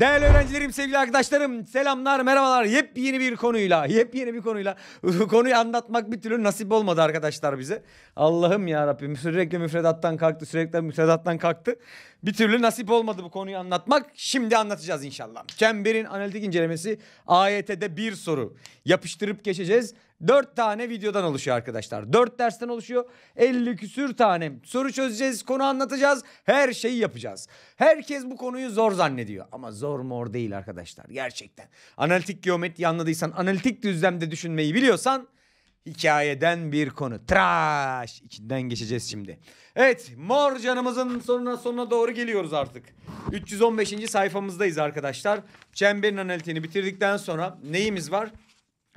Değerli öğrencilerim, sevgili arkadaşlarım, selamlar, merhabalar. Yepyeni bir konuyla, yepyeni bir konuyla. konuyu anlatmak bir türlü nasip olmadı arkadaşlar bize. Allah'ım ya Rabbim sürekli müfredattan kalktı, sürekli müfredattan kalktı. Bir türlü nasip olmadı bu konuyu anlatmak. Şimdi anlatacağız inşallah. Çemberin analitik incelemesi AYT'de bir soru. Yapıştırıp geçeceğiz. 4 tane videodan oluşuyor arkadaşlar. 4 dersten oluşuyor. 50 küsür tane soru çözeceğiz, konu anlatacağız, her şeyi yapacağız. Herkes bu konuyu zor zannediyor ama zor mor değil arkadaşlar gerçekten. Analitik geometri anladıysan, analitik düzlemde düşünmeyi biliyorsan hikayeden bir konu. Trash içinden geçeceğiz şimdi. Evet, mor canımızın sonuna sonuna doğru geliyoruz artık. 315. sayfamızdayız arkadaşlar. Çemberin analitini bitirdikten sonra neyimiz var?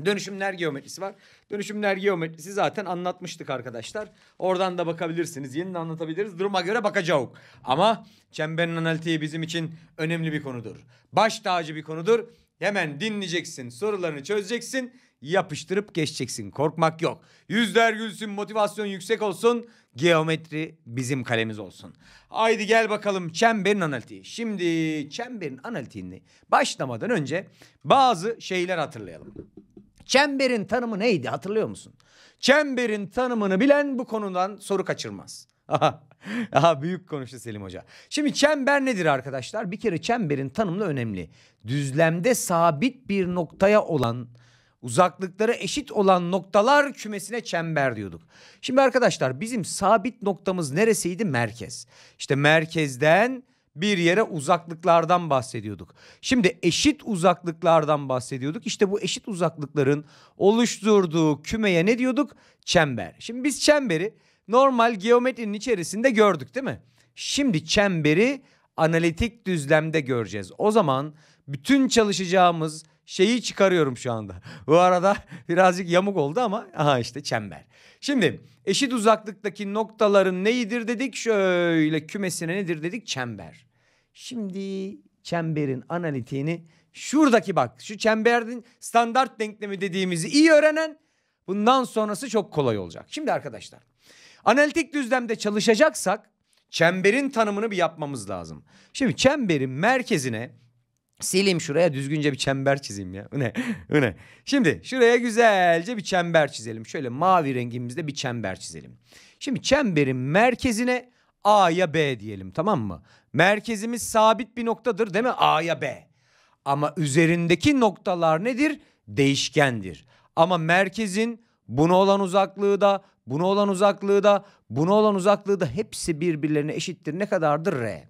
Dönüşümler geometrisi var. Dönüşümler geometrisi zaten anlatmıştık arkadaşlar. Oradan da bakabilirsiniz. Yeniden anlatabiliriz. Duruma göre bakacağız. Ama çemberin analitiği bizim için önemli bir konudur. Baş tacı bir konudur. Hemen dinleyeceksin, sorularını çözeceksin, yapıştırıp geçeceksin. Korkmak yok. Yüzler gülsün, motivasyon yüksek olsun. Geometri bizim kalemiz olsun. Haydi gel bakalım çemberin analitiği. Şimdi çemberin analitiğini başlamadan önce bazı şeyler hatırlayalım. Çemberin tanımı neydi hatırlıyor musun? Çemberin tanımını bilen bu konudan soru kaçırmaz. Aha büyük konuştu Selim Hoca. Şimdi çember nedir arkadaşlar? Bir kere çemberin tanımı da önemli. Düzlemde sabit bir noktaya olan uzaklıkları eşit olan noktalar kümesine çember diyorduk. Şimdi arkadaşlar bizim sabit noktamız neresiydi? Merkez. İşte merkezden bir yere uzaklıklardan bahsediyorduk. Şimdi eşit uzaklıklardan bahsediyorduk. İşte bu eşit uzaklıkların oluşturduğu kümeye ne diyorduk? Çember. Şimdi biz çemberi normal geometrinin içerisinde gördük değil mi? Şimdi çemberi analitik düzlemde göreceğiz. O zaman bütün çalışacağımız şeyi çıkarıyorum şu anda. Bu arada birazcık yamuk oldu ama aha işte çember. Şimdi eşit uzaklıktaki noktaların neyidir dedik? Şöyle kümesine nedir dedik? Çember. Şimdi çemberin analitiğini şuradaki bak şu çemberin standart denklemi dediğimizi iyi öğrenen bundan sonrası çok kolay olacak. Şimdi arkadaşlar analitik düzlemde çalışacaksak çemberin tanımını bir yapmamız lazım. Şimdi çemberin merkezine Sileyim şuraya düzgünce bir çember çizeyim ya. Ne? ne? Şimdi şuraya güzelce bir çember çizelim. Şöyle mavi rengimizde bir çember çizelim. Şimdi çemberin merkezine A ya B diyelim tamam mı? Merkezimiz sabit bir noktadır değil mi? A ya B. Ama üzerindeki noktalar nedir? Değişkendir. Ama merkezin buna olan uzaklığı da, buna olan uzaklığı da, buna olan uzaklığı da hepsi birbirlerine eşittir. Ne kadardır R?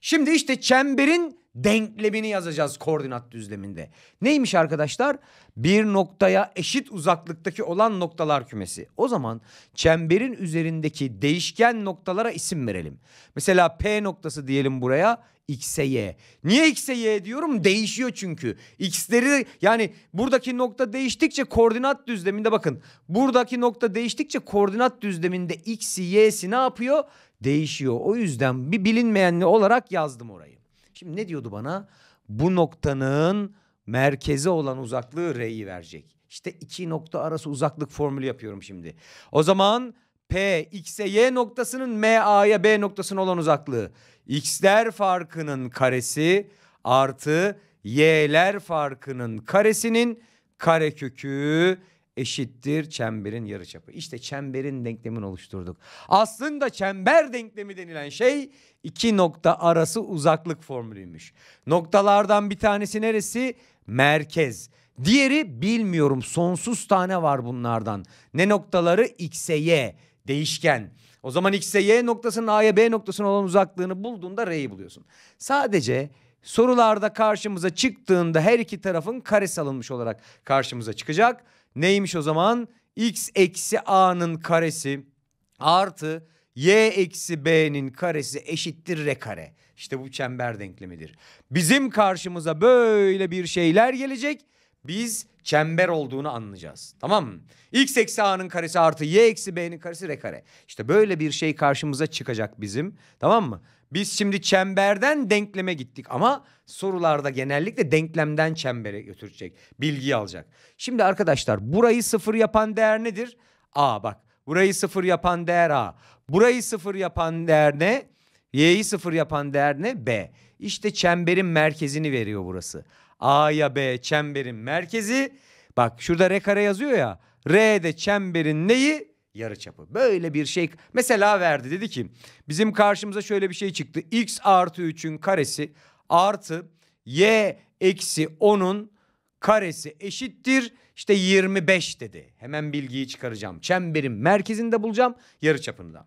Şimdi işte çemberin denklemini yazacağız koordinat düzleminde. Neymiş arkadaşlar? Bir noktaya eşit uzaklıktaki olan noktalar kümesi. O zaman çemberin üzerindeki değişken noktalara isim verelim. Mesela P noktası diyelim buraya X'e Y. Niye X'e Y diyorum? Değişiyor çünkü. X'leri yani buradaki nokta değiştikçe koordinat düzleminde bakın. Buradaki nokta değiştikçe koordinat düzleminde X'i Y'si ne yapıyor? Değişiyor. O yüzden bir bilinmeyenli olarak yazdım orayı. Şimdi ne diyordu bana? Bu noktanın merkeze olan uzaklığı R'yi verecek. İşte iki nokta arası uzaklık formülü yapıyorum şimdi. O zaman P, X'e Y noktasının M, A'ya B noktasına olan uzaklığı. X'ler farkının karesi artı Y'ler farkının karesinin karekökü eşittir çemberin yarıçapı. İşte çemberin denklemini oluşturduk. Aslında çember denklemi denilen şey iki nokta arası uzaklık formülüymüş. Noktalardan bir tanesi neresi? Merkez. Diğeri bilmiyorum sonsuz tane var bunlardan. Ne noktaları? X'e Y değişken. O zaman X'e Y noktasının A'ya B noktasının olan uzaklığını bulduğunda R'yi buluyorsun. Sadece sorularda karşımıza çıktığında her iki tarafın karesi alınmış olarak karşımıza çıkacak. Neymiş o zaman? X eksi A'nın karesi artı y eksi b'nin karesi eşittir r kare. İşte bu çember denklemidir. Bizim karşımıza böyle bir şeyler gelecek. Biz çember olduğunu anlayacağız. Tamam mı? X eksi A'nın karesi artı Y eksi B'nin karesi R kare. İşte böyle bir şey karşımıza çıkacak bizim. Tamam mı? Biz şimdi çemberden denkleme gittik ama sorularda genellikle denklemden çembere götürecek. Bilgiyi alacak. Şimdi arkadaşlar burayı sıfır yapan değer nedir? A bak. Burayı sıfır yapan değer A. Burayı sıfır yapan değer ne? Y'yi sıfır yapan değer ne? B. İşte çemberin merkezini veriyor burası. A'ya B çemberin merkezi. Bak şurada R kare yazıyor ya. R de çemberin neyi? Yarıçapı. Böyle bir şey. Mesela verdi dedi ki bizim karşımıza şöyle bir şey çıktı. X artı 3'ün karesi artı Y eksi 10'un karesi eşittir. İşte 25 dedi. Hemen bilgiyi çıkaracağım. Çemberin merkezini de bulacağım. Yarıçapını da.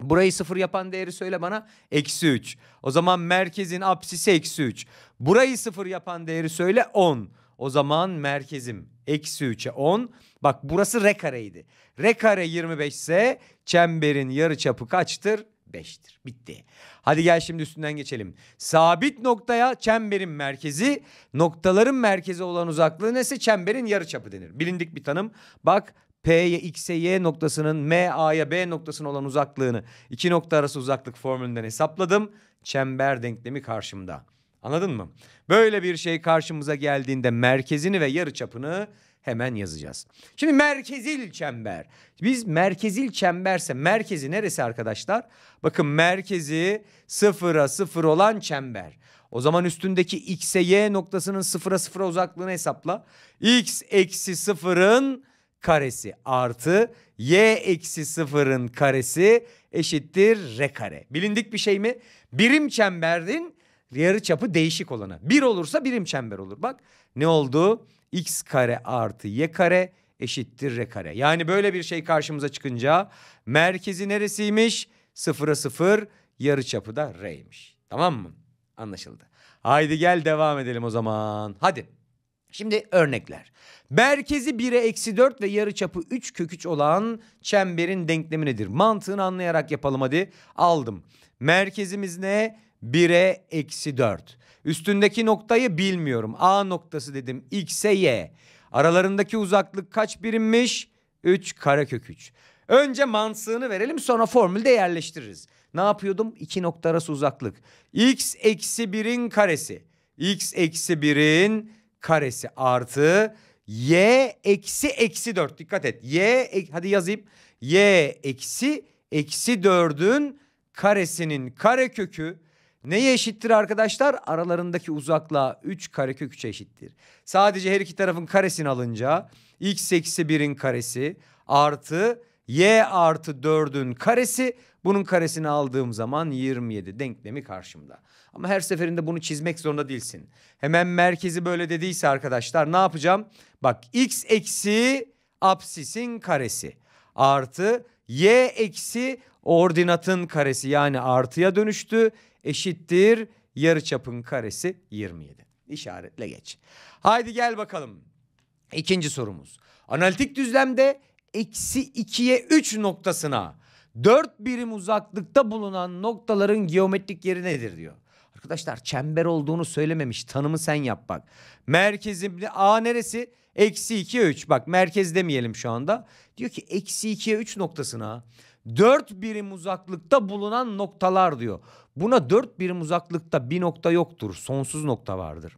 Burayı sıfır yapan değeri söyle bana. Eksi 3. O zaman merkezin apsisi eksi 3. Burayı sıfır yapan değeri söyle 10. O zaman merkezim eksi 3'e 10. Bak burası r kareydi. R kare 25 ise çemberin yarıçapı kaçtır? 5'tir. Bitti. Hadi gel şimdi üstünden geçelim. Sabit noktaya çemberin merkezi, noktaların merkezi olan uzaklığı neyse çemberin yarıçapı denir. Bilindik bir tanım. Bak P'ye X'e Y noktasının M A'ya B noktasına olan uzaklığını iki nokta arası uzaklık formülünden hesapladım. Çember denklemi karşımda. Anladın mı? Böyle bir şey karşımıza geldiğinde merkezini ve yarıçapını hemen yazacağız. Şimdi merkezil çember. Biz merkezil çemberse merkezi neresi arkadaşlar? Bakın merkezi sıfıra sıfır olan çember. O zaman üstündeki x'e y noktasının sıfıra sıfıra uzaklığını hesapla. x eksi sıfırın karesi artı y eksi sıfırın karesi eşittir r kare. Bilindik bir şey mi? Birim çemberin yarı çapı değişik olana. Bir olursa birim çember olur. Bak ne oldu? x kare artı y kare eşittir r kare. Yani böyle bir şey karşımıza çıkınca merkezi neresiymiş? Sıfıra sıfır yarı çapı da r'ymiş. Tamam mı? Anlaşıldı. Haydi gel devam edelim o zaman. Hadi. Şimdi örnekler. Merkezi 1'e eksi 4 ve yarı çapı 3 kök 3 olan çemberin denklemi nedir? Mantığını anlayarak yapalım hadi. Aldım. Merkezimiz ne? 1'e eksi 4. Üstündeki noktayı bilmiyorum. A noktası dedim. X'e Y. Aralarındaki uzaklık kaç birimmiş? 3 karekök 3. Önce mantığını verelim sonra formülde yerleştiririz. Ne yapıyordum? İki nokta arası uzaklık. X eksi 1'in karesi. X eksi 1'in karesi artı y eksi eksi 4. Dikkat et. Y hadi yazayım. Y eksi eksi 4'ün karesinin karekökü neye eşittir arkadaşlar? Aralarındaki uzaklığa 3 karekök 3'e eşittir. Sadece her iki tarafın karesini alınca x eksi 1'in karesi artı y artı 4'ün karesi bunun karesini aldığım zaman 27 denklemi karşımda. Ama her seferinde bunu çizmek zorunda değilsin. Hemen merkezi böyle dediyse arkadaşlar ne yapacağım? Bak x eksi absisin karesi artı y eksi ordinatın karesi yani artıya dönüştü eşittir yarıçapın karesi 27. İşaretle geç. Haydi gel bakalım. İkinci sorumuz. Analitik düzlemde eksi 2'ye 3 noktasına 4 birim uzaklıkta bulunan noktaların geometrik yeri nedir diyor. Arkadaşlar çember olduğunu söylememiş. Tanımı sen yap bak. Merkezin A neresi? Eksi 2'ye 3. Bak merkez demeyelim şu anda. Diyor ki eksi 2'ye 3 noktasına 4 birim uzaklıkta bulunan noktalar diyor. Buna 4 birim uzaklıkta bir nokta yoktur. Sonsuz nokta vardır.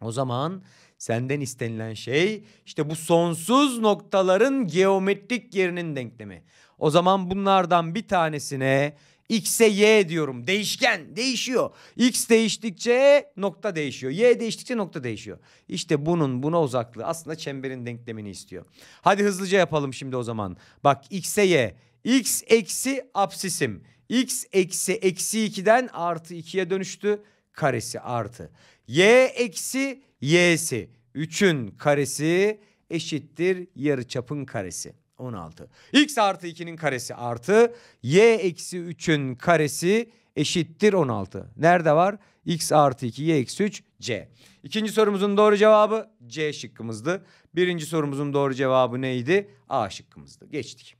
O zaman senden istenilen şey işte bu sonsuz noktaların geometrik yerinin denklemi. O zaman bunlardan bir tanesine X'e Y diyorum. Değişken değişiyor. X değiştikçe nokta değişiyor. Y değiştikçe nokta değişiyor. İşte bunun buna uzaklığı aslında çemberin denklemini istiyor. Hadi hızlıca yapalım şimdi o zaman. Bak X'e Y. X eksi absisim. X eksi eksi 2'den artı 2'ye dönüştü. Karesi artı. Y eksi Y'si. 3'ün karesi eşittir yarı çapın karesi. 16. X artı 2'nin karesi artı y eksi 3'ün karesi eşittir 16. Nerede var? X artı 2 y eksi 3 C. İkinci sorumuzun doğru cevabı C şıkkımızdı. Birinci sorumuzun doğru cevabı neydi? A şıkkımızdı. Geçtik.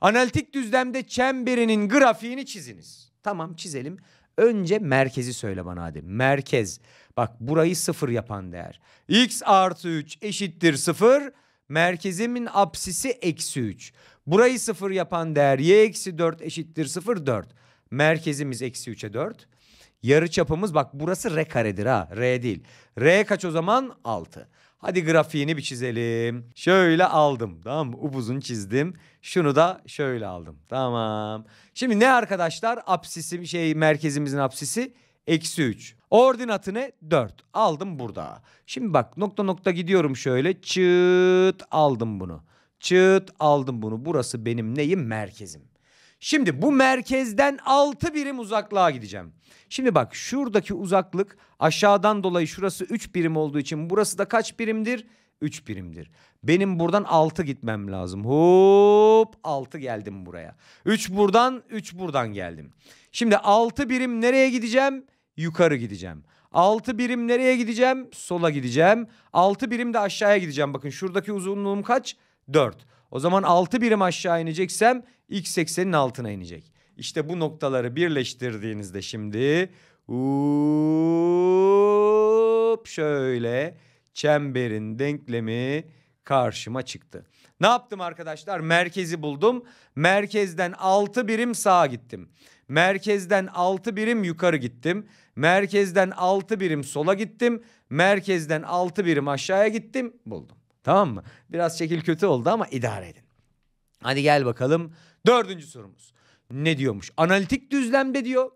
Analitik düzlemde çemberinin grafiğini çiziniz. Tamam çizelim. Önce merkezi söyle bana hadi. Merkez. Bak burayı sıfır yapan değer. X artı 3 eşittir sıfır. Merkezimin apsisi eksi 3. Burayı 0 yapan değer y eksi 4 eşittir 0 4. Merkezimiz eksi 3'e 4. Yarı çapımız bak burası r karedir ha r değil. R kaç o zaman 6. Hadi grafiğini bir çizelim. Şöyle aldım tamam mı? Upuzun çizdim. Şunu da şöyle aldım. Tamam. Şimdi ne arkadaşlar? Apsisim şey merkezimizin apsisi Eksi 3. Ordinatı ne? 4. Aldım burada. Şimdi bak nokta nokta gidiyorum şöyle. Çıt aldım bunu. Çıt aldım bunu. Burası benim neyim? Merkezim. Şimdi bu merkezden 6 birim uzaklığa gideceğim. Şimdi bak şuradaki uzaklık aşağıdan dolayı şurası 3 birim olduğu için burası da kaç birimdir? 3 birimdir. Benim buradan 6 gitmem lazım. Hop 6 geldim buraya. 3 buradan 3 buradan geldim. Şimdi 6 birim nereye gideceğim? yukarı gideceğim. 6 birim nereye gideceğim? Sola gideceğim. 6 birim de aşağıya gideceğim. Bakın şuradaki uzunluğum kaç? 4. O zaman 6 birim aşağı ineceksem x eksenin altına inecek. İşte bu noktaları birleştirdiğinizde şimdi Uuuup şöyle çemberin denklemi karşıma çıktı. Ne yaptım arkadaşlar? Merkezi buldum. Merkezden 6 birim sağa gittim. Merkezden 6 birim yukarı gittim. Merkezden 6 birim sola gittim. Merkezden 6 birim aşağıya gittim. Buldum. Tamam mı? Biraz şekil kötü oldu ama idare edin. Hadi gel bakalım. Dördüncü sorumuz. Ne diyormuş? Analitik düzlemde diyor.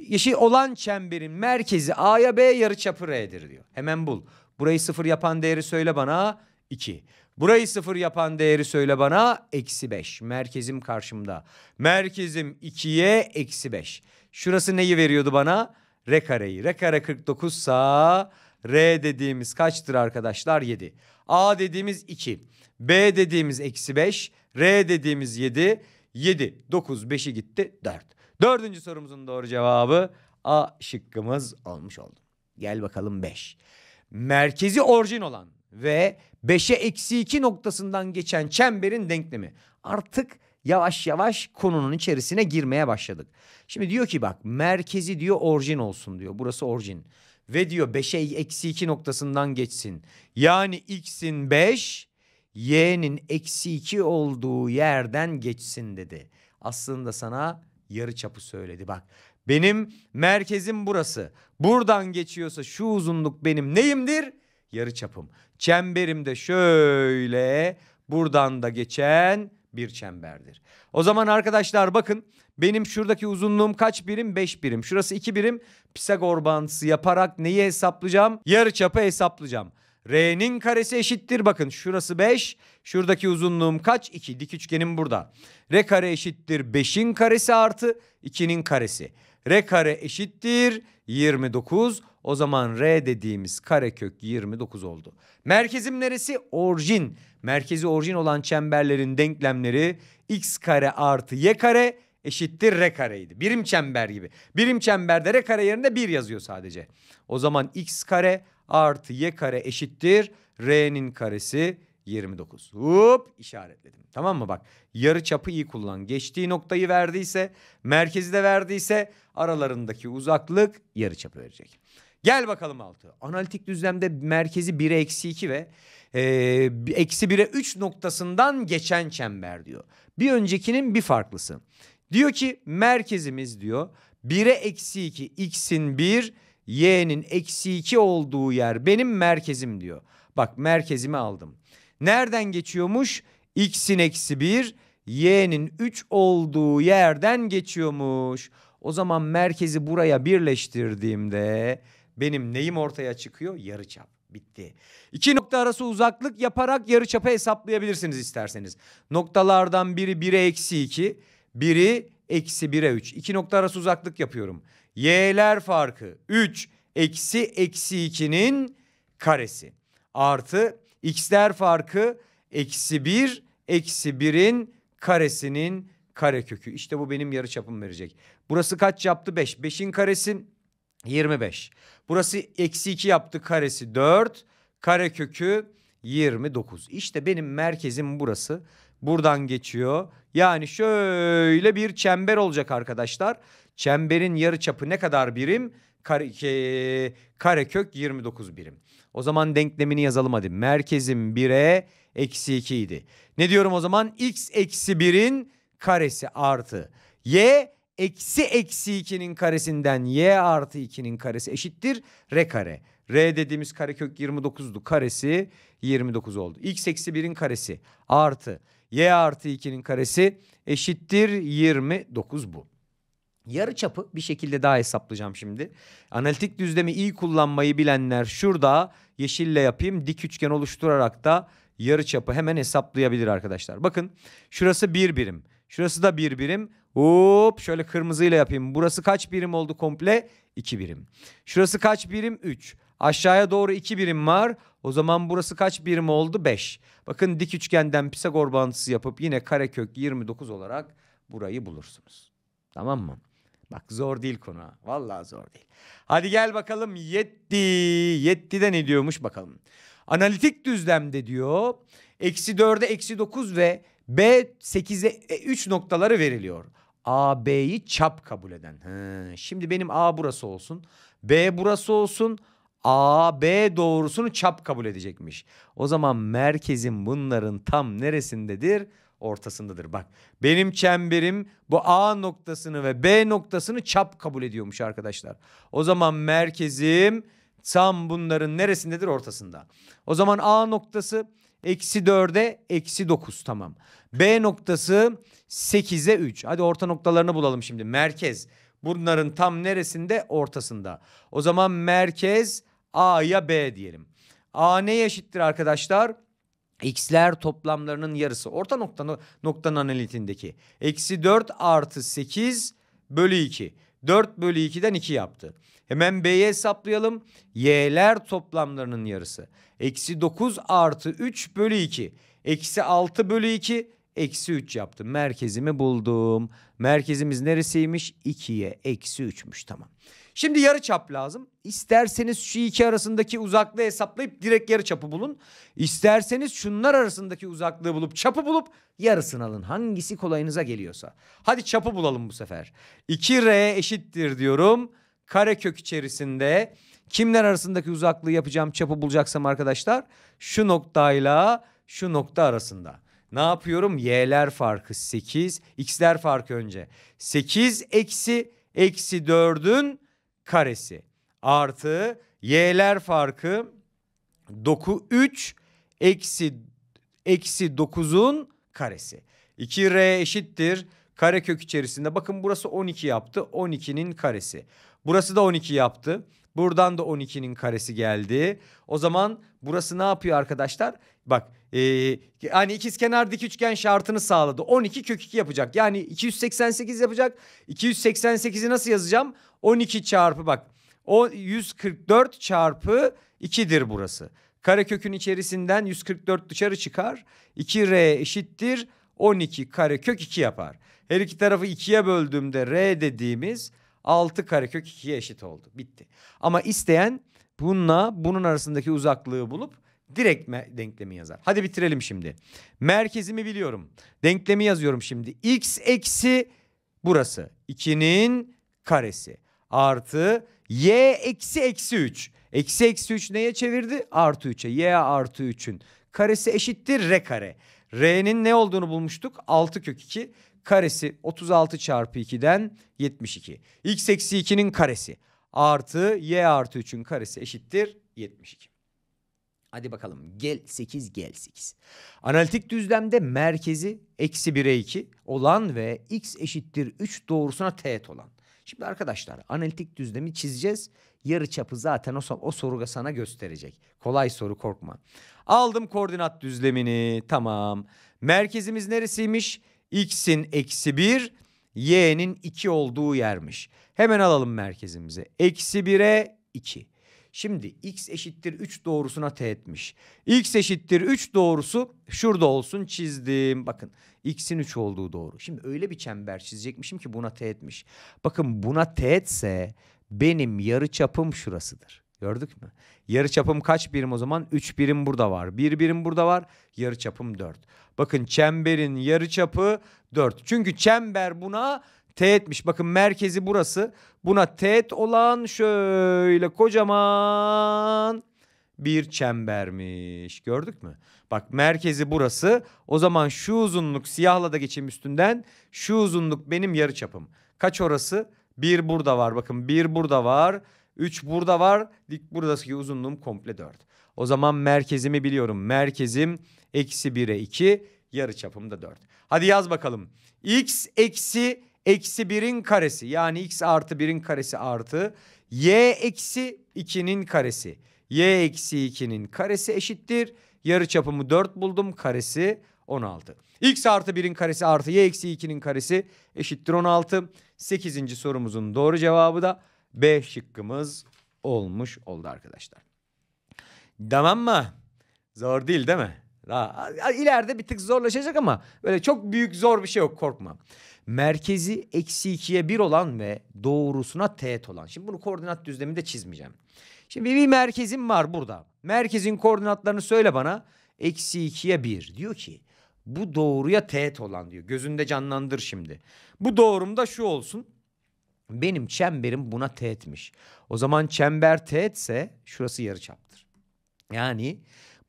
Yeşil olan çemberin merkezi A'ya B yarı çapı R'dir diyor. Hemen bul. Burayı sıfır yapan değeri söyle bana. 2. Burayı sıfır yapan değeri söyle bana. Eksi beş. Merkezim karşımda. Merkezim ikiye eksi beş. Şurası neyi veriyordu bana? R kareyi. R kare 49 sa R dediğimiz kaçtır arkadaşlar? 7. A dediğimiz 2. B dediğimiz eksi 5. R dediğimiz 7. 7. 9 5'i gitti 4. Dördüncü sorumuzun doğru cevabı A şıkkımız olmuş oldu. Gel bakalım 5. Merkezi orijin olan ve 5'e eksi 2 noktasından geçen çemberin denklemi. Artık yavaş yavaş konunun içerisine girmeye başladık. Şimdi diyor ki bak merkezi diyor orijin olsun diyor. Burası orijin. Ve diyor 5'e eksi 2 noktasından geçsin. Yani x'in 5 y'nin eksi 2 olduğu yerden geçsin dedi. Aslında sana yarı çapı söyledi bak. Benim merkezim burası. Buradan geçiyorsa şu uzunluk benim neyimdir? yarı çapım. Çemberim de şöyle buradan da geçen bir çemberdir. O zaman arkadaşlar bakın benim şuradaki uzunluğum kaç birim? 5 birim. Şurası 2 birim. Pisagor bağıntısı yaparak neyi hesaplayacağım? Yarı çapı hesaplayacağım. R'nin karesi eşittir bakın şurası 5. Şuradaki uzunluğum kaç? 2. Dik üçgenim burada. R kare eşittir 5'in karesi artı 2'nin karesi. R kare eşittir 29. O zaman R dediğimiz karekök 29 oldu. Merkezim neresi? Orjin. Merkezi orijin olan çemberlerin denklemleri x kare artı y kare eşittir r kareydi. Birim çember gibi. Birim çemberde r kare yerine 1 yazıyor sadece. O zaman x kare artı y kare eşittir r'nin karesi 29. Hop işaretledim. Tamam mı bak? Yarı çapı iyi kullan. Geçtiği noktayı verdiyse, merkezi de verdiyse aralarındaki uzaklık yarı çapı verecek. Gel bakalım altı. Analitik düzlemde merkezi 1'e eksi 2 ve e, eksi 1'e 3 noktasından geçen çember diyor. Bir öncekinin bir farklısı. Diyor ki merkezimiz diyor 1'e eksi 2 x'in 1 y'nin eksi 2 olduğu yer benim merkezim diyor. Bak merkezimi aldım. Nereden geçiyormuş? x'in eksi 1 y'nin 3 olduğu yerden geçiyormuş. O zaman merkezi buraya birleştirdiğimde benim neyim ortaya çıkıyor? Yarıçap. Bitti. İki nokta arası uzaklık yaparak yarıçapı hesaplayabilirsiniz isterseniz. Noktalardan biri 1'e eksi 2, biri eksi 1'e 3. İki nokta arası uzaklık yapıyorum. Y'ler farkı 3 eksi eksi 2'nin karesi. Artı x'ler farkı eksi 1 eksi 1'in karesinin karekökü. İşte bu benim yarıçapım verecek. Burası kaç yaptı? 5. Beş. 5'in karesi 25. Burası eksi 2 yaptı karesi 4. Kare kökü 29. İşte benim merkezim burası. Buradan geçiyor. Yani şöyle bir çember olacak arkadaşlar. Çemberin yarı çapı ne kadar birim? Kare, e, şey, kare kök 29 birim. O zaman denklemini yazalım hadi. Merkezim 1'e eksi 2 idi. Ne diyorum o zaman? x eksi 1'in karesi artı y eksi eksi 2'nin karesinden y artı 2'nin karesi eşittir r kare. R dediğimiz karekök 29'du. Karesi 29 oldu. X eksi 1'in karesi artı y artı 2'nin karesi eşittir 29 bu. Yarı çapı bir şekilde daha hesaplayacağım şimdi. Analitik düzlemi iyi kullanmayı bilenler şurada yeşille yapayım. Dik üçgen oluşturarak da yarı çapı hemen hesaplayabilir arkadaşlar. Bakın şurası bir birim. Şurası da bir birim. Hop şöyle kırmızıyla yapayım. Burası kaç birim oldu komple? 2 birim. Şurası kaç birim? 3. Aşağıya doğru 2 birim var. O zaman burası kaç birim oldu? 5. Bakın dik üçgenden Pisagor bağıntısı yapıp yine karekök 29 olarak burayı bulursunuz. Tamam mı? Bak zor değil konu. Ha. Vallahi zor değil. Hadi gel bakalım yetti. Yetti de ne diyormuş bakalım. Analitik düzlemde diyor. Eksi 4'e eksi 9 ve B 8'e 3 e, noktaları veriliyor. AB'yi çap kabul eden. He, şimdi benim A burası olsun. B burası olsun. AB doğrusunu çap kabul edecekmiş. O zaman merkezin bunların tam neresindedir? Ortasındadır. Bak benim çemberim bu A noktasını ve B noktasını çap kabul ediyormuş arkadaşlar. O zaman merkezim tam bunların neresindedir? Ortasında. O zaman A noktası Eksi 4'e eksi 9 tamam. B noktası 8'e 3. Hadi orta noktalarını bulalım şimdi. Merkez. Bunların tam neresinde? Ortasında. O zaman merkez A'ya B diyelim. A neye eşittir arkadaşlar? X'ler toplamlarının yarısı. Orta nokta noktanın analitindeki. Eksi 4 artı 8 bölü 2. 4 bölü 2'den 2 yaptı. Hemen B'yi hesaplayalım. Y'ler toplamlarının yarısı. Eksi 9 artı 3 bölü 2. Eksi 6 bölü 2. Eksi 3 yaptım. Merkezimi buldum. Merkezimiz neresiymiş? 2'ye eksi 3'müş tamam. Şimdi yarı çap lazım. İsterseniz şu iki arasındaki uzaklığı hesaplayıp direkt yarı çapı bulun. İsterseniz şunlar arasındaki uzaklığı bulup çapı bulup yarısını alın. Hangisi kolayınıza geliyorsa. Hadi çapı bulalım bu sefer. 2R eşittir diyorum. Karekök içerisinde kimler arasındaki uzaklığı yapacağım çapı bulacaksam arkadaşlar şu noktayla şu nokta arasında. Ne yapıyorum? Y'ler farkı 8, X'ler farkı önce. 8 eksi eksi 4'ün karesi artı y'ler farkı 9 3 eksi eksi 9'un karesi. 2r eşittir karekök içerisinde bakın burası 12 yaptı 12'nin karesi. Burası da 12 yaptı. Buradan da 12'nin karesi geldi. O zaman burası ne yapıyor arkadaşlar? Bak ee, hani ikiz kenar dik üçgen şartını sağladı. 12 kök 2 yapacak. Yani 288 yapacak. 288'i nasıl yazacağım? 12 çarpı bak. O 144 çarpı 2'dir burası. Kare kökün içerisinden 144 dışarı çıkar. 2R eşittir 12 kare kök 2 yapar. Her iki tarafı 2'ye böldüğümde R dediğimiz 6 karekök 2'ye eşit oldu. Bitti. Ama isteyen bununla bunun arasındaki uzaklığı bulup direkt denklemi yazar. Hadi bitirelim şimdi. Merkezimi biliyorum. Denklemi yazıyorum şimdi. X eksi burası. 2'nin karesi. Artı y eksi eksi 3. Eksi eksi 3 neye çevirdi? Artı 3'e. Y artı 3'ün karesi eşittir r kare. R'nin ne olduğunu bulmuştuk? 6 kök 2 karesi 36 çarpı 2'den 72. X eksi 2'nin karesi artı Y artı 3'ün karesi eşittir 72. Hadi bakalım gel 8 gel 8. Analitik düzlemde merkezi eksi 1'e 2 olan ve x eşittir 3 doğrusuna teğet olan. Şimdi arkadaşlar analitik düzlemi çizeceğiz. Yarı çapı zaten o, o soruga sana gösterecek. Kolay soru korkma. Aldım koordinat düzlemini tamam. Merkezimiz neresiymiş? x'in eksi 1 y'nin 2 olduğu yermiş. Hemen alalım merkezimizi. Eksi 1'e 2. Şimdi x eşittir 3 doğrusuna teğetmiş. x eşittir 3 doğrusu şurada olsun çizdim. Bakın x'in 3 olduğu doğru. Şimdi öyle bir çember çizecekmişim ki buna teğetmiş. Bakın buna teğetse benim yarı çapım şurasıdır. Gördük mü? Yarı çapım kaç birim o zaman? 3 birim burada var. 1 bir birim burada var. Yarı çapım 4. Bakın çemberin yarı çapı 4. Çünkü çember buna teğetmiş. Bakın merkezi burası. Buna teğet olan şöyle kocaman bir çembermiş. Gördük mü? Bak merkezi burası. O zaman şu uzunluk siyahla da geçeyim üstünden. Şu uzunluk benim yarı çapım. Kaç orası? 1 burada var. Bakın 1 burada var. 3 burada var. Dik buradaki uzunluğum komple 4. O zaman merkezimi biliyorum. Merkezim eksi 1'e 2. Yarı çapım da 4. Hadi yaz bakalım. X eksi eksi 1'in karesi. Yani x artı 1'in karesi artı. Y eksi 2'nin karesi. Y eksi 2'nin karesi eşittir. Yarı çapımı 4 buldum. Karesi 16. X artı 1'in karesi artı y eksi 2'nin karesi eşittir 16. 8. sorumuzun doğru cevabı da B şıkkımız olmuş oldu arkadaşlar. Tamam mı? Zor değil değil mi? Daha, ileride bir tık zorlaşacak ama böyle çok büyük zor bir şey yok korkma. Merkezi eksi ikiye 1 olan ve doğrusuna teğet olan. Şimdi bunu koordinat düzleminde çizmeyeceğim. Şimdi bir merkezim var burada. Merkezin koordinatlarını söyle bana. Eksi ikiye 1 Diyor ki bu doğruya teğet olan diyor. Gözünde canlandır şimdi. Bu doğrum da şu olsun. Benim çemberim buna teğetmiş. O zaman çember teğetse şurası yarıçaptır. Yani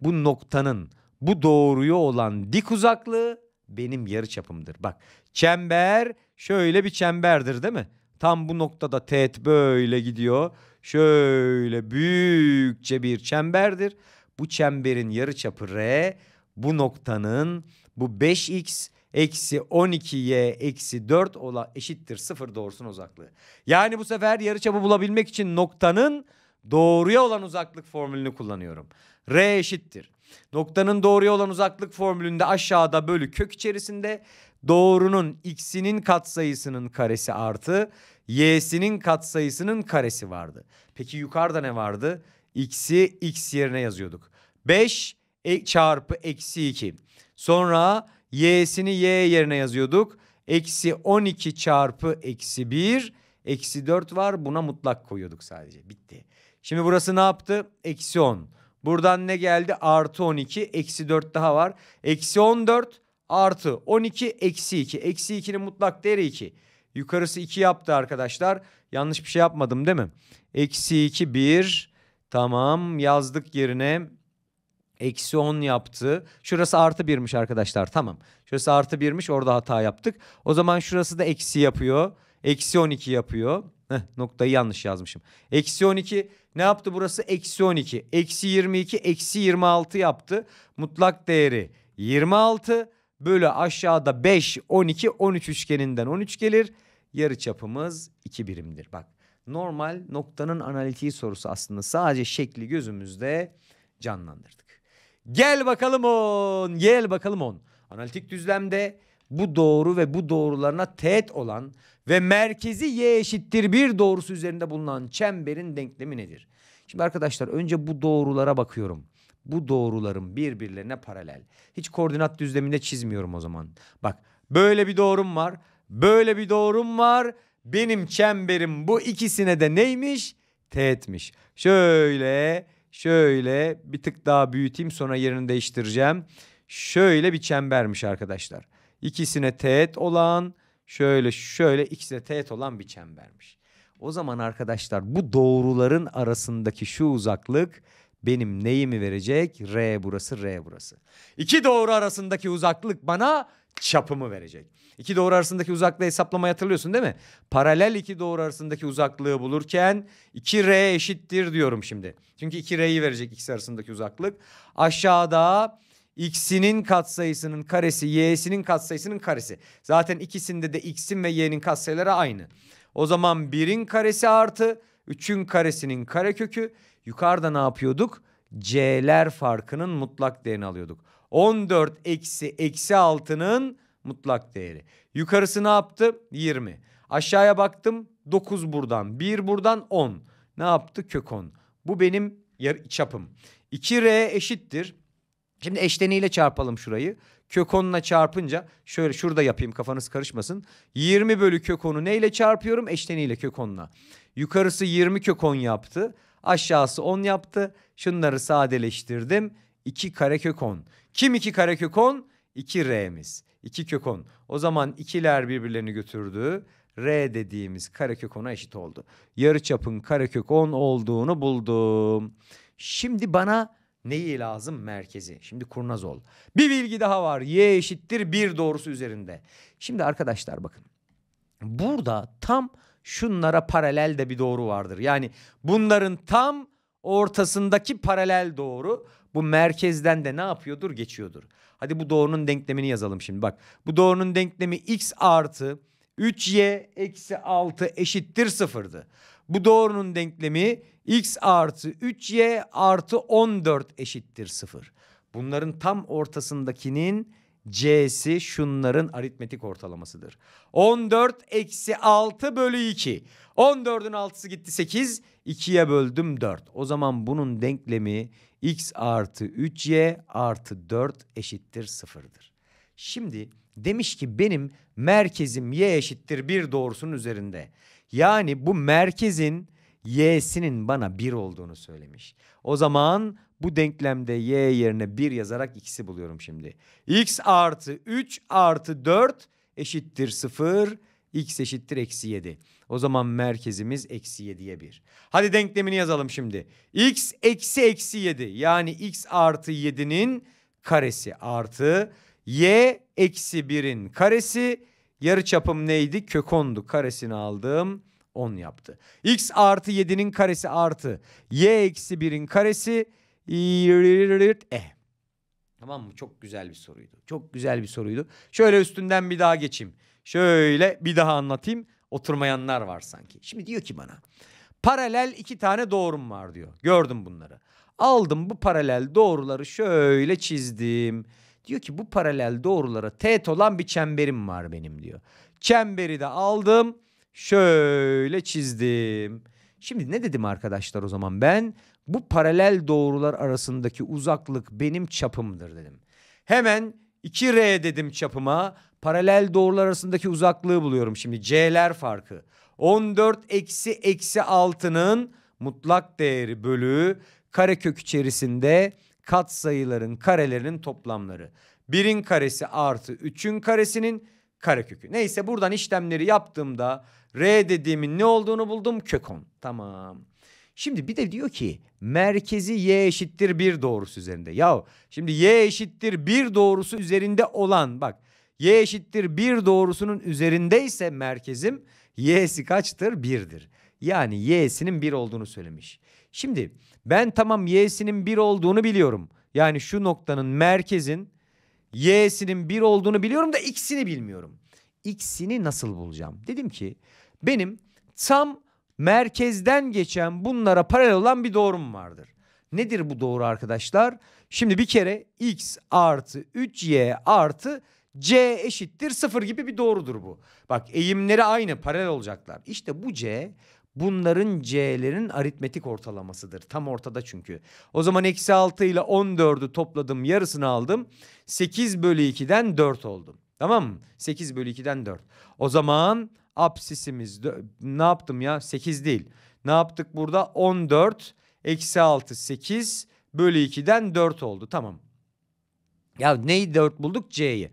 bu noktanın bu doğruya olan dik uzaklığı benim yarıçapımdır. Bak çember şöyle bir çemberdir değil mi? Tam bu noktada teğet böyle gidiyor. Şöyle büyükçe bir çemberdir. Bu çemberin yarıçapı R, bu noktanın bu 5x eksi 12y eksi 4 ola eşittir 0 doğrusun uzaklığı. Yani bu sefer yarıçapı bulabilmek için noktanın doğruya olan uzaklık formülünü kullanıyorum. R eşittir. Noktanın doğruya olan uzaklık formülünde aşağıda bölü kök içerisinde doğrunun x'inin katsayısının karesi artı y'sinin katsayısının karesi vardı. Peki yukarıda ne vardı? x'i x yerine yazıyorduk. 5 e, çarpı eksi 2. Sonra y'sini y yerine yazıyorduk. Eksi 12 çarpı eksi 1. Eksi 4 var buna mutlak koyuyorduk sadece bitti. Şimdi burası ne yaptı? Eksi 10. Buradan ne geldi? Artı 12. Eksi 4 daha var. Eksi 14 artı 12 eksi 2. Eksi 2'nin mutlak değeri 2. Yukarısı 2 yaptı arkadaşlar. Yanlış bir şey yapmadım değil mi? Eksi 2 1. Tamam yazdık yerine. Eksi 10 yaptı. Şurası artı 1'miş arkadaşlar. Tamam. Şurası artı 1'miş. Orada hata yaptık. O zaman şurası da eksi yapıyor. Eksi 12 yapıyor. Heh, noktayı yanlış yazmışım. Eksi 12 ne yaptı burası? Eksi 12. Eksi 22, eksi 26 yaptı. Mutlak değeri 26 bölü aşağıda 5, 12, 13 üçgeninden 13 gelir. Yarı çapımız 2 birimdir. Bak normal noktanın analitiği sorusu aslında sadece şekli gözümüzde canlandırdık. Gel bakalım on. Gel bakalım on. Analitik düzlemde bu doğru ve bu doğrularına teğet olan ve merkezi y eşittir bir doğrusu üzerinde bulunan çemberin denklemi nedir? Şimdi arkadaşlar önce bu doğrulara bakıyorum. Bu doğruların birbirlerine paralel. Hiç koordinat düzleminde çizmiyorum o zaman. Bak böyle bir doğrum var. Böyle bir doğrum var. Benim çemberim bu ikisine de neymiş? Teğetmiş. Şöyle Şöyle bir tık daha büyüteyim sonra yerini değiştireceğim. Şöyle bir çembermiş arkadaşlar. İkisine teğet olan şöyle şöyle ikisine teğet olan bir çembermiş. O zaman arkadaşlar bu doğruların arasındaki şu uzaklık benim neyimi verecek? R burası, R burası. İki doğru arasındaki uzaklık bana çapımı verecek. İki doğru arasındaki uzaklığı hesaplamayı hatırlıyorsun değil mi? Paralel iki doğru arasındaki uzaklığı bulurken 2R eşittir diyorum şimdi. Çünkü 2R'yi verecek ikisi arasındaki uzaklık. Aşağıda x'inin katsayısının karesi y'sinin katsayısının karesi. Zaten ikisinde de x'in ve y'nin katsayıları aynı. O zaman 1'in karesi artı 3'ün karesinin karekökü. Yukarıda ne yapıyorduk? c'ler farkının mutlak değerini alıyorduk. 14 eksi eksi 6'nın mutlak değeri. Yukarısı ne yaptı? 20. Aşağıya baktım 9 buradan 1 buradan 10. Ne yaptı? Kök 10. Bu benim çapım. 2R eşittir. Şimdi eşleniyle çarpalım şurayı. Kök 10'la çarpınca şöyle şurada yapayım kafanız karışmasın. 20 bölü kök 10'u neyle çarpıyorum? Eşleniyle kök 10'la. Yukarısı 20 kök 10 yaptı. Aşağısı 10 yaptı. Şunları sadeleştirdim. 2 karekök 10. Kim 2 karekök 10? 2 R'miz. 2 kök 10. O zaman ikiler birbirlerini götürdü. R dediğimiz karekök ona eşit oldu. Yarıçapın karekök 10 olduğunu buldum. Şimdi bana neyi lazım? Merkezi. Şimdi kurnaz ol. Bir bilgi daha var. Y eşittir 1 doğrusu üzerinde. Şimdi arkadaşlar bakın. Burada tam şunlara paralel de bir doğru vardır. Yani bunların tam ortasındaki paralel doğru. Bu merkezden de ne yapıyordur? Geçiyordur. Hadi bu doğrunun denklemini yazalım şimdi. Bak bu doğrunun denklemi x artı 3y eksi 6 eşittir sıfırdı. Bu doğrunun denklemi x artı 3y artı 14 eşittir sıfır. Bunların tam ortasındakinin C'si şunların aritmetik ortalamasıdır. 14 eksi 6 bölü 2. 14'ün 6'sı gitti 8. 2'ye böldüm 4. O zaman bunun denklemi x artı 3y artı 4 eşittir 0'dır. Şimdi demiş ki benim merkezim y eşittir 1 doğrusunun üzerinde. Yani bu merkezin y'sinin bana 1 olduğunu söylemiş. O zaman bu denklemde y yerine 1 yazarak x'i buluyorum şimdi. x artı 3 artı 4 eşittir 0. x eşittir eksi 7. O zaman merkezimiz eksi 7'ye 1. Hadi denklemini yazalım şimdi. x eksi eksi 7 yani x artı 7'nin karesi artı y eksi 1'in karesi yarı çapım neydi? Kök 10'du karesini aldım. 10 yaptı. x artı 7'nin karesi artı y eksi 1'in karesi e. Tamam mı? Çok güzel bir soruydu. Çok güzel bir soruydu. Şöyle üstünden bir daha geçeyim. Şöyle bir daha anlatayım. Oturmayanlar var sanki. Şimdi diyor ki bana. Paralel iki tane doğrum var diyor. Gördüm bunları. Aldım bu paralel doğruları şöyle çizdim. Diyor ki bu paralel doğrulara teğet olan bir çemberim var benim diyor. Çemberi de aldım. Şöyle çizdim. Şimdi ne dedim arkadaşlar o zaman ben? Bu paralel doğrular arasındaki uzaklık benim çapımdır dedim. Hemen 2R dedim çapıma. Paralel doğrular arasındaki uzaklığı buluyorum şimdi. C'ler farkı. 14 eksi eksi 6'nın mutlak değeri bölü karekök içerisinde kat sayıların karelerinin toplamları. 1'in karesi artı 3'ün karesinin karekökü. Neyse buradan işlemleri yaptığımda R dediğimin ne olduğunu buldum kök 10. Tamam. Şimdi bir de diyor ki merkezi y eşittir 1 doğrusu üzerinde. Ya şimdi y eşittir 1 doğrusu üzerinde olan bak y eşittir 1 doğrusunun üzerindeyse merkezim y'si kaçtır? 1'dir. Yani y'sinin 1 olduğunu söylemiş. Şimdi ben tamam y'sinin 1 olduğunu biliyorum. Yani şu noktanın merkezin y'sinin 1 olduğunu biliyorum da x'ini bilmiyorum. X'ini nasıl bulacağım? Dedim ki benim tam merkezden geçen bunlara paralel olan bir doğrum vardır. Nedir bu doğru arkadaşlar? Şimdi bir kere x artı 3y artı c eşittir 0 gibi bir doğrudur bu. Bak eğimleri aynı paralel olacaklar. İşte bu c bunların c'lerin aritmetik ortalamasıdır. Tam ortada çünkü. O zaman eksi 6 ile 14'ü topladım yarısını aldım. 8 bölü 2'den 4 oldum. Tamam mı? 8 bölü 2'den 4. O zaman Apsisimiz ne yaptım ya? 8 değil. Ne yaptık burada? 14 eksi 6 8 bölü 2'den 4 oldu. Tamam. Ya neyi 4 bulduk? C'yi.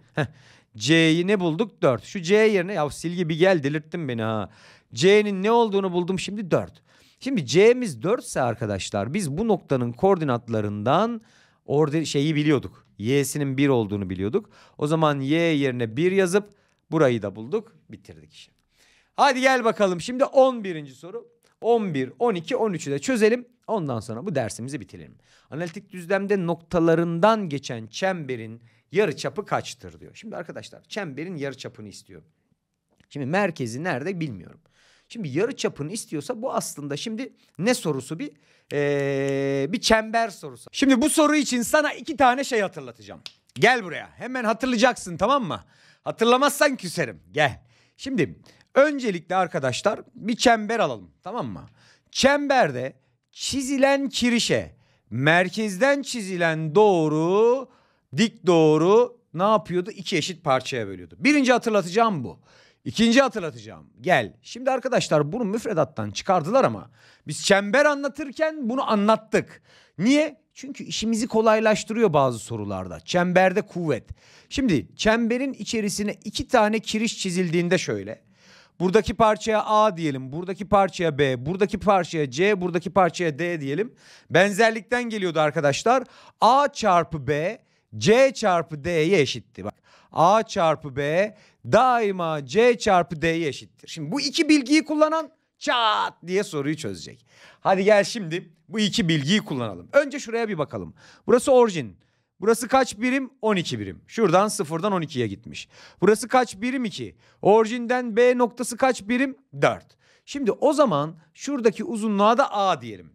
C'yi ne bulduk? 4. Şu C yerine ya silgi bir gel delirttin beni ha. C'nin ne olduğunu buldum şimdi 4. Şimdi C'miz 4 ise arkadaşlar biz bu noktanın koordinatlarından orada şeyi biliyorduk. Y'sinin 1 olduğunu biliyorduk. O zaman Y yerine 1 yazıp burayı da bulduk bitirdik işi. Hadi gel bakalım şimdi 11. soru. 11, 12, 13'ü de çözelim. Ondan sonra bu dersimizi bitirelim. Analitik düzlemde noktalarından geçen çemberin yarı çapı kaçtır diyor. Şimdi arkadaşlar çemberin yarı çapını istiyor. Şimdi merkezi nerede bilmiyorum. Şimdi yarı çapını istiyorsa bu aslında şimdi ne sorusu bir ee, bir çember sorusu. Şimdi bu soru için sana iki tane şey hatırlatacağım. Gel buraya hemen hatırlayacaksın tamam mı? Hatırlamazsan küserim gel. Şimdi Öncelikle arkadaşlar bir çember alalım tamam mı? Çemberde çizilen kirişe merkezden çizilen doğru dik doğru ne yapıyordu? İki eşit parçaya bölüyordu. Birinci hatırlatacağım bu. İkinci hatırlatacağım. Gel. Şimdi arkadaşlar bunu müfredattan çıkardılar ama biz çember anlatırken bunu anlattık. Niye? Çünkü işimizi kolaylaştırıyor bazı sorularda. Çemberde kuvvet. Şimdi çemberin içerisine iki tane kiriş çizildiğinde şöyle. Buradaki parçaya A diyelim. Buradaki parçaya B. Buradaki parçaya C. Buradaki parçaya D diyelim. Benzerlikten geliyordu arkadaşlar. A çarpı B C çarpı D'ye eşitti. Bak A çarpı B daima C çarpı D'ye eşittir. Şimdi bu iki bilgiyi kullanan çat diye soruyu çözecek. Hadi gel şimdi bu iki bilgiyi kullanalım. Önce şuraya bir bakalım. Burası orijin. Burası kaç birim? 12 birim. Şuradan 0'dan 12'ye gitmiş. Burası kaç birim? 2. Orijinden B noktası kaç birim? 4. Şimdi o zaman şuradaki uzunluğa da A diyelim.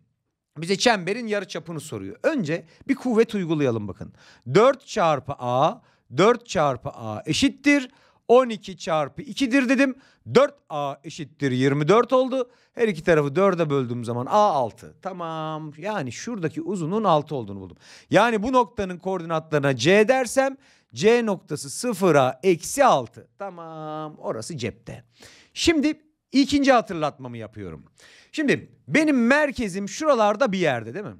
Bize çemberin yarı çapını soruyor. Önce bir kuvvet uygulayalım bakın. 4 çarpı A, 4 çarpı A eşittir. 12 çarpı 2'dir dedim. 4A eşittir 24 oldu. Her iki tarafı 4'e böldüğüm zaman A6. Tamam yani şuradaki uzunluğun 6 olduğunu buldum. Yani bu noktanın koordinatlarına C dersem C noktası 0'a eksi 6. Tamam orası cepte. Şimdi ikinci hatırlatmamı yapıyorum. Şimdi benim merkezim şuralarda bir yerde değil mi?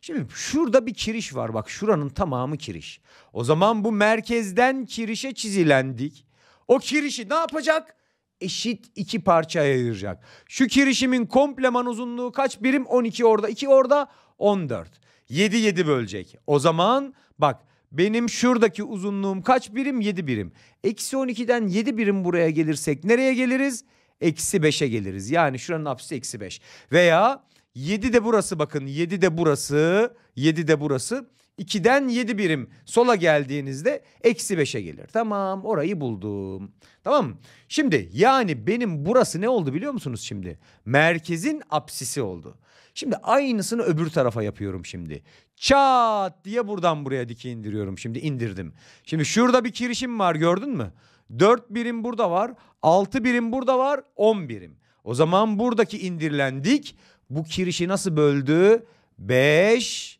Şimdi şurada bir kiriş var bak şuranın tamamı kiriş. O zaman bu merkezden kirişe çizilendik. O kirişi ne yapacak? Eşit iki parçaya ayıracak. Şu kirişimin kompleman uzunluğu kaç birim? 12 orada, 2 orada, 14. 7 7 bölecek. O zaman bak benim şuradaki uzunluğum kaç birim? 7 birim. Eksi 12'den 7 birim buraya gelirsek nereye geliriz? Eksi 5'e geliriz. Yani şuranın apsisi eksi 5. Veya 7 de burası bakın. 7 de burası. 7 de burası. 2'den 7 birim sola geldiğinizde eksi 5'e gelir. Tamam orayı buldum. Tamam Şimdi yani benim burası ne oldu biliyor musunuz şimdi? Merkezin apsisi oldu. Şimdi aynısını öbür tarafa yapıyorum şimdi. Çat diye buradan buraya dike indiriyorum. Şimdi indirdim. Şimdi şurada bir kirişim var gördün mü? 4 birim burada var. 6 birim burada var. 10 birim. O zaman buradaki indirilen dik bu kirişi nasıl böldü? 5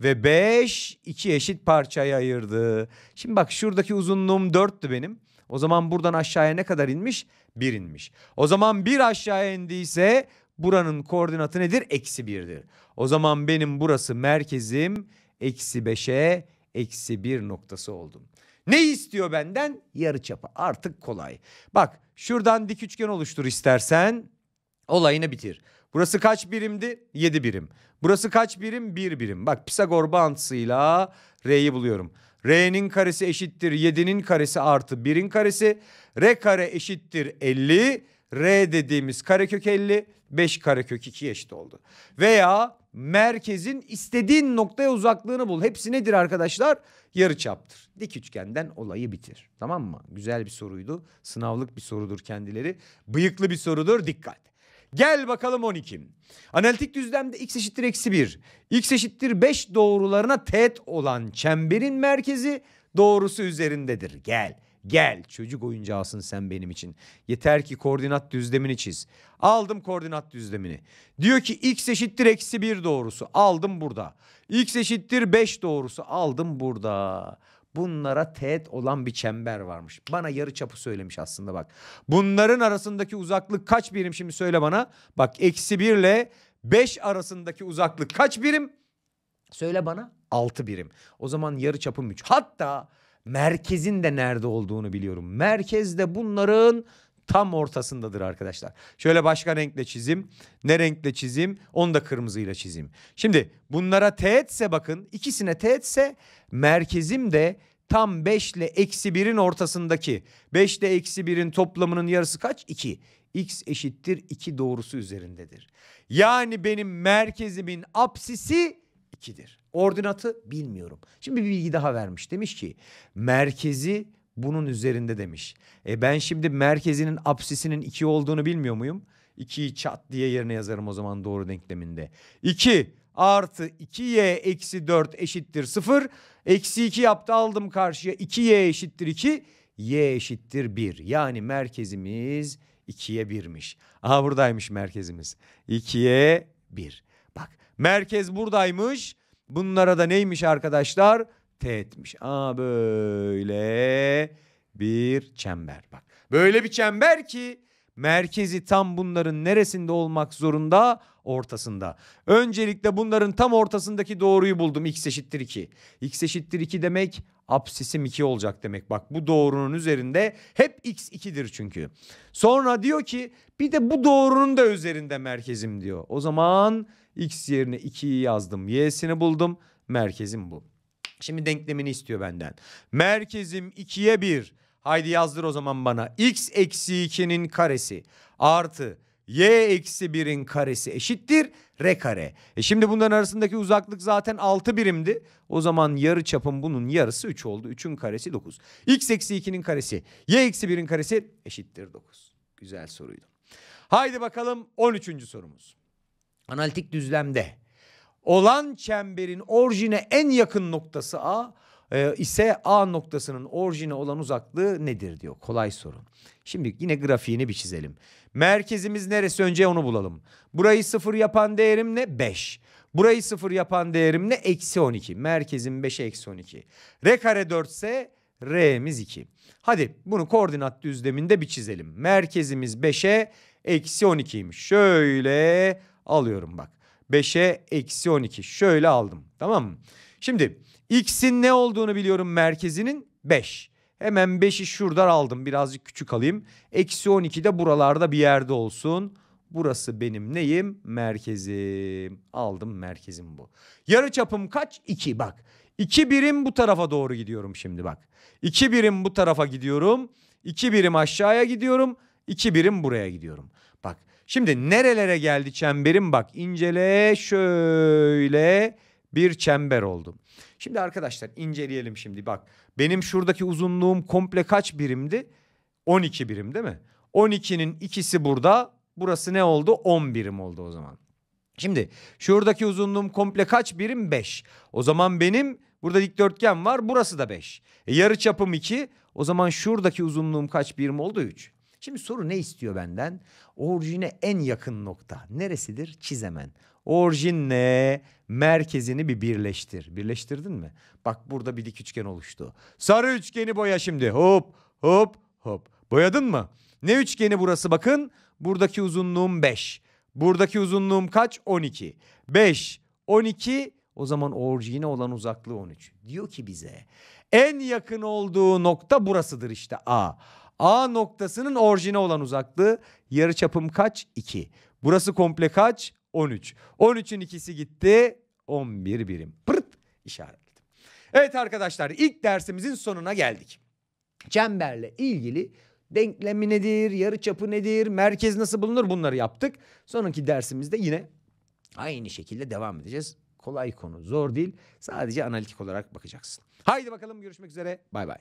ve 5 iki eşit parçaya ayırdı. Şimdi bak şuradaki uzunluğum 4'tü benim. O zaman buradan aşağıya ne kadar inmiş? 1 inmiş. O zaman 1 aşağıya indiyse buranın koordinatı nedir? Eksi 1'dir. O zaman benim burası merkezim eksi 5'e eksi 1 noktası oldum. Ne istiyor benden? Yarı çapı. Artık kolay. Bak şuradan dik üçgen oluştur istersen. Olayını bitir. Burası kaç birimdi? 7 birim. Burası kaç birim? 1 bir birim. Bak Pisagor bağıntısıyla R'yi buluyorum. R'nin karesi eşittir 7'nin karesi artı 1'in karesi. R kare eşittir 50. R dediğimiz karekök 50. 5 karekök 2 eşit oldu. Veya merkezin istediğin noktaya uzaklığını bul. Hepsi nedir arkadaşlar? yarıçaptır. Dik üçgenden olayı bitir. Tamam mı? Güzel bir soruydu. Sınavlık bir sorudur kendileri. Bıyıklı bir sorudur. Dikkat. Gel bakalım 12. Analitik düzlemde x eşittir eksi 1. x eşittir 5 doğrularına teğet olan çemberin merkezi doğrusu üzerindedir. Gel. Gel çocuk oyuncağısın sen benim için. Yeter ki koordinat düzlemini çiz. Aldım koordinat düzlemini. Diyor ki x eşittir eksi 1 doğrusu aldım burada. x eşittir 5 doğrusu aldım burada bunlara teğet olan bir çember varmış. Bana yarı çapı söylemiş aslında bak. Bunların arasındaki uzaklık kaç birim şimdi söyle bana. Bak eksi 1 ile 5 arasındaki uzaklık kaç birim? Söyle bana Altı birim. O zaman yarı çapım üç. Hatta merkezin de nerede olduğunu biliyorum. Merkezde bunların tam ortasındadır arkadaşlar. Şöyle başka renkle çizim. Ne renkle çizim? Onu da kırmızıyla çizim. Şimdi bunlara teğetse bakın ikisine teğetse merkezim de tam 5 ile eksi 1'in ortasındaki. 5 ile eksi 1'in toplamının yarısı kaç? 2. X eşittir 2 doğrusu üzerindedir. Yani benim merkezimin apsisi 2'dir. Ordinatı bilmiyorum. Şimdi bir bilgi daha vermiş. Demiş ki merkezi bunun üzerinde demiş. E ben şimdi merkezinin apsisinin 2 olduğunu bilmiyor muyum? 2'yi çat diye yerine yazarım o zaman doğru denkleminde. 2 artı 2y eksi 4 eşittir 0. Eksi 2 yaptı aldım karşıya 2y eşittir 2. y eşittir 1. Yani merkezimiz 2'ye 1'miş. Aha buradaymış merkezimiz. 2'ye 1. Bak merkez buradaymış. Bunlara da neymiş arkadaşlar? etmiş. Aa böyle bir çember bak. Böyle bir çember ki merkezi tam bunların neresinde olmak zorunda? Ortasında. Öncelikle bunların tam ortasındaki doğruyu buldum. X eşittir 2. X eşittir 2 demek absisim 2 olacak demek. Bak bu doğrunun üzerinde hep x 2'dir çünkü. Sonra diyor ki bir de bu doğrunun da üzerinde merkezim diyor. O zaman x yerine 2'yi yazdım. Y'sini buldum. Merkezim bu. Şimdi denklemini istiyor benden. Merkezim 2'ye 1. Haydi yazdır o zaman bana. X eksi 2'nin karesi artı y eksi 1'in karesi eşittir r kare. E şimdi bunların arasındaki uzaklık zaten 6 birimdi. O zaman yarı çapın bunun yarısı 3 oldu. 3'ün karesi 9. x eksi 2'nin karesi y eksi 1'in karesi eşittir 9. Güzel soruydu. Haydi bakalım 13. sorumuz. Analitik düzlemde olan çemberin orijine en yakın noktası A e, ise A noktasının orijine olan uzaklığı nedir diyor. Kolay soru. Şimdi yine grafiğini bir çizelim. Merkezimiz neresi önce onu bulalım. Burayı sıfır yapan değerim ne? 5. Burayı sıfır yapan değerim ne? Eksi 12. Merkezim 5'e eksi 12. R kare 4 ise R'miz 2. Hadi bunu koordinat düzleminde bir çizelim. Merkezimiz 5'e eksi 12'ymiş. Şöyle alıyorum bak. 5'e eksi 12. Şöyle aldım tamam mı? Şimdi x'in ne olduğunu biliyorum merkezinin 5. Hemen 5'i şuradan aldım birazcık küçük alayım. Eksi 12 de buralarda bir yerde olsun. Burası benim neyim? Merkezim. Aldım merkezim bu. Yarı çapım kaç? 2 bak. 2 birim bu tarafa doğru gidiyorum şimdi bak. 2 birim bu tarafa gidiyorum. 2 birim aşağıya gidiyorum. 2 birim buraya gidiyorum. Şimdi nerelere geldi çemberim bak incele şöyle bir çember oldu. Şimdi arkadaşlar inceleyelim şimdi bak. Benim şuradaki uzunluğum komple kaç birimdi? 12 birim değil mi? 12'nin ikisi burada. Burası ne oldu? 10 birim oldu o zaman. Şimdi şuradaki uzunluğum komple kaç birim? 5. O zaman benim burada dikdörtgen var. Burası da 5. E, yarı çapım 2. O zaman şuradaki uzunluğum kaç birim oldu? 3. Şimdi soru ne istiyor benden? Orijine en yakın nokta neresidir? Çiz hemen. Orijinle merkezini bir birleştir. Birleştirdin mi? Bak burada bir dik üçgen oluştu. Sarı üçgeni boya şimdi. Hop hop hop. Boyadın mı? Ne üçgeni burası bakın. Buradaki uzunluğum 5. Buradaki uzunluğum kaç? 12. 5, 12 o zaman orijine olan uzaklığı 13. Diyor ki bize en yakın olduğu nokta burasıdır işte A. A noktasının orijine olan uzaklığı yarı çapım kaç? 2. Burası komple kaç? 13. 13'ün ikisi gitti. 11 birim. Pırt işaretledim. Evet arkadaşlar ilk dersimizin sonuna geldik. Çemberle ilgili denklemi nedir, yarı çapı nedir, merkez nasıl bulunur bunları yaptık. Sonraki dersimizde yine aynı şekilde devam edeceğiz. Kolay konu, zor değil. Sadece analitik olarak bakacaksın. Haydi bakalım görüşmek üzere. Bay bay.